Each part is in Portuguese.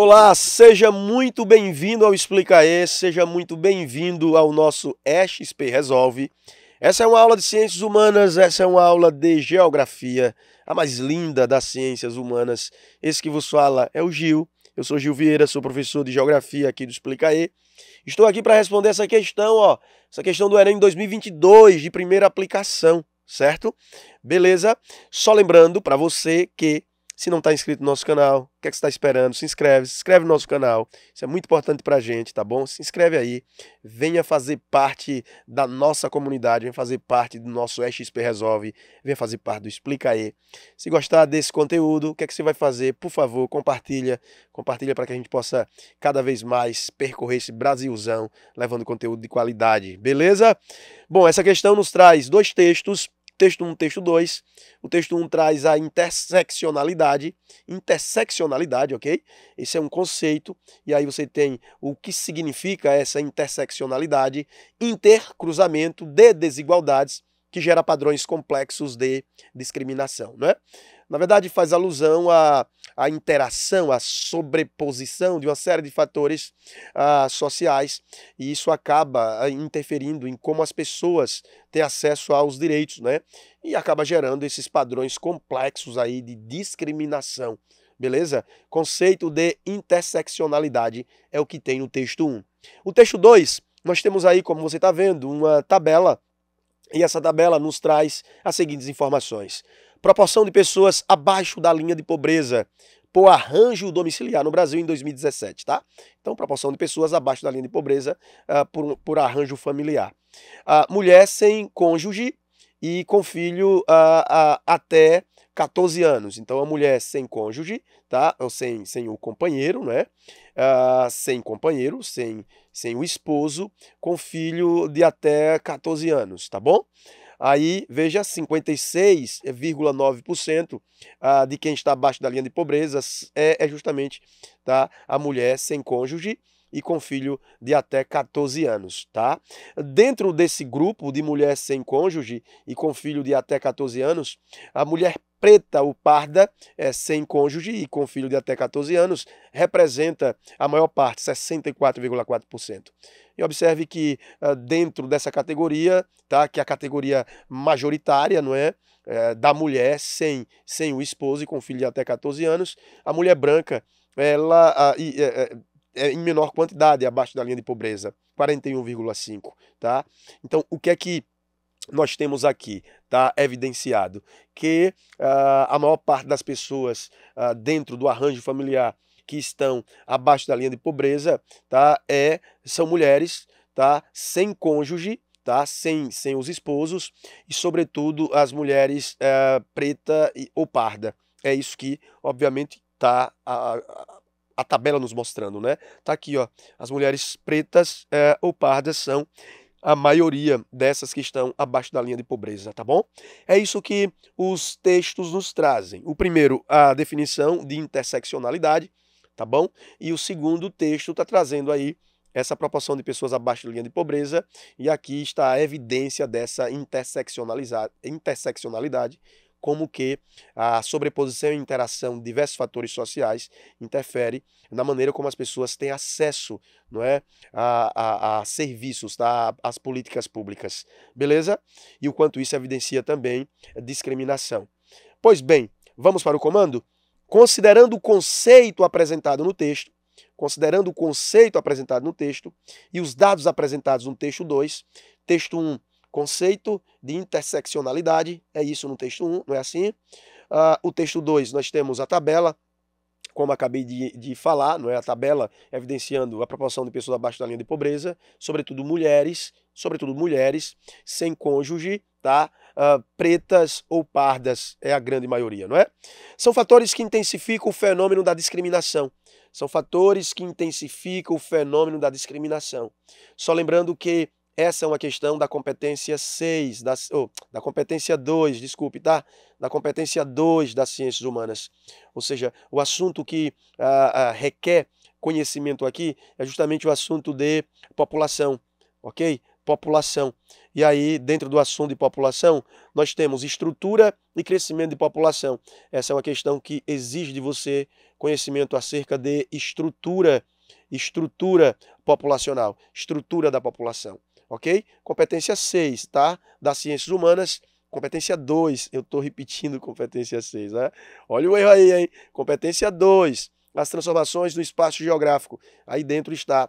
Olá, seja muito bem-vindo ao Explica E, seja muito bem-vindo ao nosso XP Resolve. Essa é uma aula de ciências humanas, essa é uma aula de geografia, a mais linda das ciências humanas. Esse que vos fala é o Gil. Eu sou Gil Vieira, sou professor de geografia aqui do Explica E. Estou aqui para responder essa questão, ó, essa questão do Enem 2022 de primeira aplicação, certo? Beleza? Só lembrando para você que se não está inscrito no nosso canal, o que, é que você está esperando? Se inscreve, se inscreve no nosso canal. Isso é muito importante para a gente, tá bom? Se inscreve aí, venha fazer parte da nossa comunidade, venha fazer parte do nosso EXP Resolve, venha fazer parte do Explica aí. Se gostar desse conteúdo, o que, é que você vai fazer? Por favor, compartilha, compartilha para que a gente possa cada vez mais percorrer esse Brasilzão, levando conteúdo de qualidade, beleza? Bom, essa questão nos traz dois textos Texto 1, texto 2. O texto 1 traz a interseccionalidade. Interseccionalidade, ok? Esse é um conceito. E aí você tem o que significa essa interseccionalidade, intercruzamento de desigualdades que gera padrões complexos de discriminação, não é? Na verdade, faz alusão à, à interação, à sobreposição de uma série de fatores uh, sociais, e isso acaba ah, interferindo em como as pessoas têm acesso aos direitos, né? E acaba gerando esses padrões complexos aí de discriminação. Beleza? Conceito de interseccionalidade é o que tem no texto 1. O texto 2, nós temos aí, como você está vendo, uma tabela e essa tabela nos traz as seguintes informações. Proporção de pessoas abaixo da linha de pobreza por arranjo domiciliar no Brasil em 2017, tá? Então, proporção de pessoas abaixo da linha de pobreza uh, por, por arranjo familiar. Uh, mulher sem cônjuge e com filho uh, até 14 anos. Então, a mulher sem cônjuge, tá? Ou sem, sem o companheiro, né? sem companheiro, sem, sem o esposo, com filho de até 14 anos, tá bom? Aí, veja, 56,9% ah, de quem está abaixo da linha de pobreza é, é justamente tá, a mulher sem cônjuge e com filho de até 14 anos, tá? Dentro desse grupo de mulher sem cônjuge e com filho de até 14 anos, a mulher preta ou parda, é, sem cônjuge e com filho de até 14 anos, representa a maior parte, 64,4%. E observe que uh, dentro dessa categoria, tá, que é a categoria majoritária, não é? é da mulher sem, sem o esposo e com filho de até 14 anos, a mulher branca, ela a, é, é, é em menor quantidade, abaixo da linha de pobreza, 41,5, tá? Então, o que é que nós temos aqui tá evidenciado que uh, a maior parte das pessoas uh, dentro do arranjo familiar que estão abaixo da linha de pobreza tá é são mulheres tá sem cônjuge tá sem sem os esposos e sobretudo as mulheres uh, preta e, ou parda é isso que obviamente tá a, a, a tabela nos mostrando, né? Tá aqui, ó. As mulheres pretas eh, ou pardas são a maioria dessas que estão abaixo da linha de pobreza, tá bom? É isso que os textos nos trazem. O primeiro, a definição de interseccionalidade, tá bom? E o segundo texto está trazendo aí essa proporção de pessoas abaixo da linha de pobreza, e aqui está a evidência dessa interseccionalidade, como que a sobreposição e interação de diversos fatores sociais interfere na maneira como as pessoas têm acesso não é, a, a, a serviços, tá? às políticas públicas, beleza? E o quanto isso evidencia também discriminação. Pois bem, vamos para o comando? Considerando o conceito apresentado no texto, considerando o conceito apresentado no texto e os dados apresentados no texto 2, texto 1 Conceito de interseccionalidade, é isso no texto 1, não é assim? Uh, o texto 2, nós temos a tabela, como acabei de, de falar, não é? a tabela evidenciando a proporção de pessoas abaixo da linha de pobreza, sobretudo mulheres, sobretudo mulheres sem cônjuge, tá? Uh, pretas ou pardas é a grande maioria, não é? São fatores que intensificam o fenômeno da discriminação. São fatores que intensificam o fenômeno da discriminação. Só lembrando que essa é uma questão da competência 6, da, oh, da competência 2, desculpe, tá? Da competência 2 das ciências humanas. Ou seja, o assunto que ah, ah, requer conhecimento aqui é justamente o assunto de população, ok? População. E aí, dentro do assunto de população, nós temos estrutura e crescimento de população. Essa é uma questão que exige de você conhecimento acerca de estrutura, estrutura populacional, estrutura da população ok? Competência 6, tá? Das ciências humanas, competência 2, eu estou repetindo competência 6, né? Olha o erro aí, hein? Competência 2, as transformações do espaço geográfico. Aí dentro está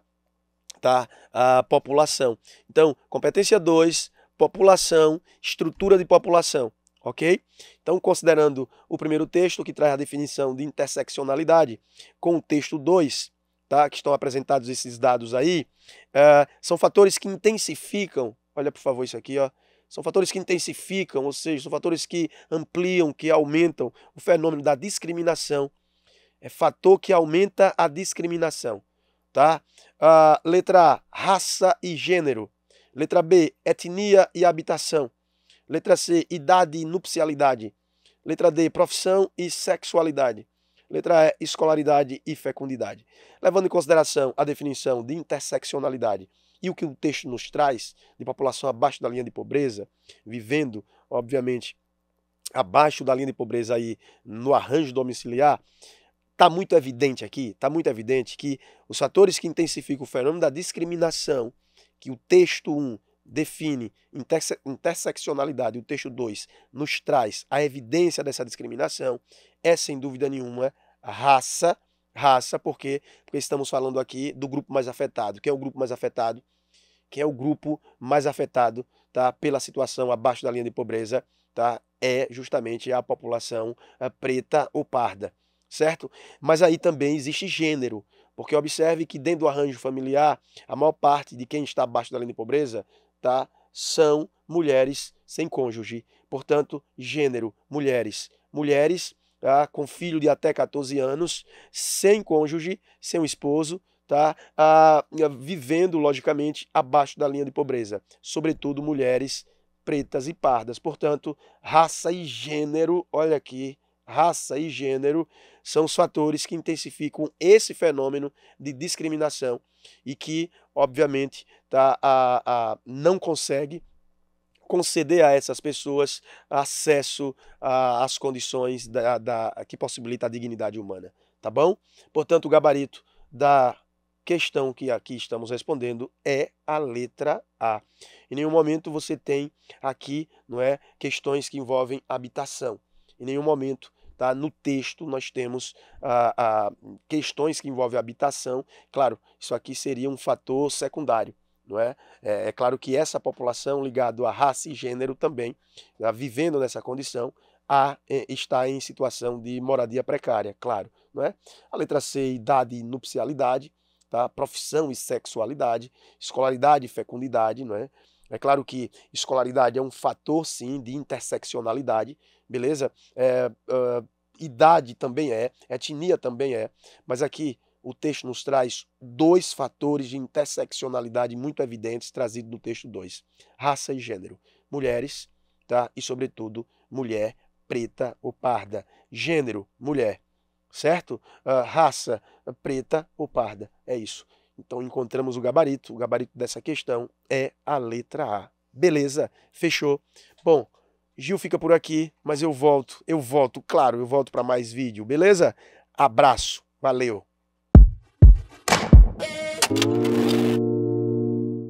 tá? A população. Então, competência 2, população, estrutura de população, ok? Então, considerando o primeiro texto, que traz a definição de interseccionalidade, com o texto 2, tá, que estão apresentados esses dados aí, uh, são fatores que intensificam, olha por favor isso aqui, ó, são fatores que intensificam, ou seja, são fatores que ampliam, que aumentam o fenômeno da discriminação. É fator que aumenta a discriminação, tá? Uh, letra A, raça e gênero. Letra B, etnia e habitação. Letra C, idade e nupcialidade. Letra D, profissão e sexualidade. Letra E, escolaridade e fecundidade. Levando em consideração a definição de interseccionalidade e o que o texto nos traz de população abaixo da linha de pobreza, vivendo, obviamente, abaixo da linha de pobreza aí no arranjo domiciliar, está muito evidente aqui, está muito evidente que os fatores que intensificam o fenômeno da discriminação, que o texto 1 define interse interseccionalidade, o texto 2 nos traz a evidência dessa discriminação, é sem dúvida nenhuma raça, raça, porque porque estamos falando aqui do grupo mais afetado. Quem é o grupo mais afetado? Quem é o grupo mais afetado, tá, pela situação abaixo da linha de pobreza, tá? É justamente a população eh, preta ou parda, certo? Mas aí também existe gênero. Porque observe que dentro do arranjo familiar, a maior parte de quem está abaixo da linha de pobreza tá? são mulheres sem cônjuge. Portanto, gênero, mulheres. Mulheres tá? com filho de até 14 anos, sem cônjuge, sem um esposo, tá? Ah, vivendo, logicamente, abaixo da linha de pobreza. Sobretudo mulheres pretas e pardas. Portanto, raça e gênero, olha aqui, raça e gênero são os fatores que intensificam esse fenômeno de discriminação e que, obviamente, tá, a, a, não consegue conceder a essas pessoas acesso às condições da, da, que possibilita a dignidade humana, tá bom? Portanto, o gabarito da questão que aqui estamos respondendo é a letra A. Em nenhum momento você tem aqui, não é, questões que envolvem habitação. Em nenhum momento Tá? No texto nós temos ah, ah, questões que envolvem habitação. Claro, isso aqui seria um fator secundário. Não é? É, é claro que essa população ligada à raça e gênero também, tá? vivendo nessa condição, a, é, está em situação de moradia precária, claro. Não é? A letra C, idade e nupcialidade, tá? profissão e sexualidade, escolaridade e fecundidade. Não é? é claro que escolaridade é um fator, sim, de interseccionalidade, beleza? É, uh, idade também é, etnia também é, mas aqui o texto nos traz dois fatores de interseccionalidade muito evidentes trazidos no texto 2: raça e gênero. Mulheres, tá? E sobretudo, mulher preta ou parda. Gênero, mulher, certo? Uh, raça, preta ou parda. É isso. Então encontramos o gabarito. O gabarito dessa questão é a letra A. Beleza? Fechou? Bom, Gil fica por aqui, mas eu volto, eu volto, claro, eu volto para mais vídeo, beleza? Abraço, valeu.